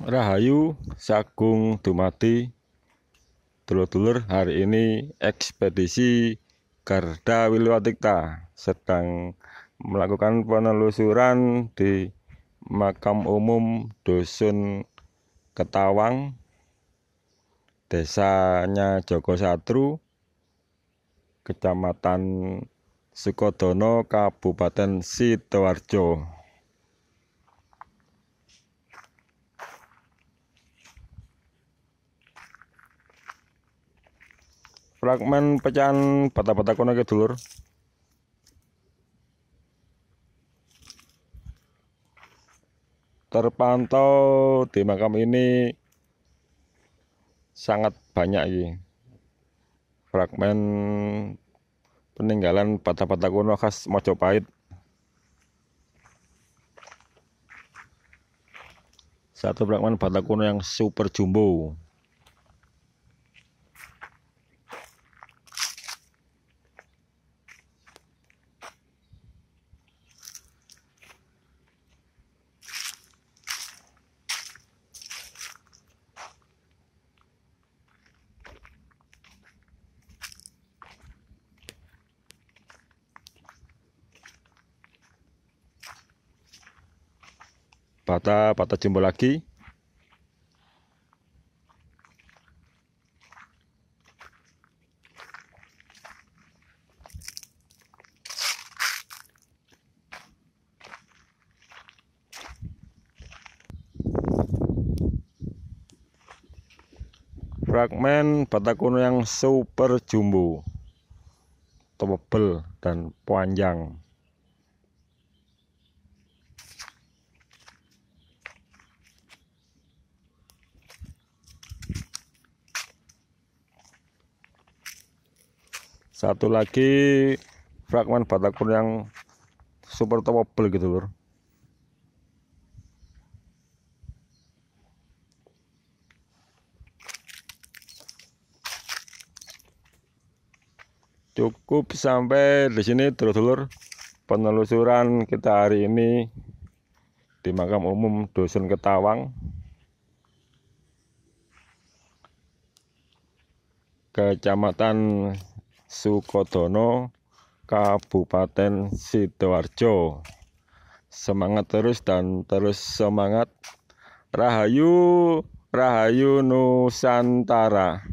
Rahayu Sagung Dumati, Dulur-dulur hari ini ekspedisi Garda Wilwatikta sedang melakukan penelusuran di makam umum Dusun Ketawang desanya Joko Kecamatan Sukodono Kabupaten Sidoarjo fragmen pecahan patah-patah kuno ke dulur terpantau di makam ini sangat banyak ini fragmen peninggalan patah-patah kuno khas Mojopahit satu fragmen patah kuno yang super jumbo patah patah jumbo lagi fragmen bata kuno yang super jumbo tebel dan panjang satu lagi fragmen batakpur yang super topable gitu lur cukup sampai di sini terus lur penelusuran kita hari ini di makam umum dusun Ketawang kecamatan Sukodono Kabupaten Sidoarjo semangat terus dan terus semangat Rahayu Rahayu Nusantara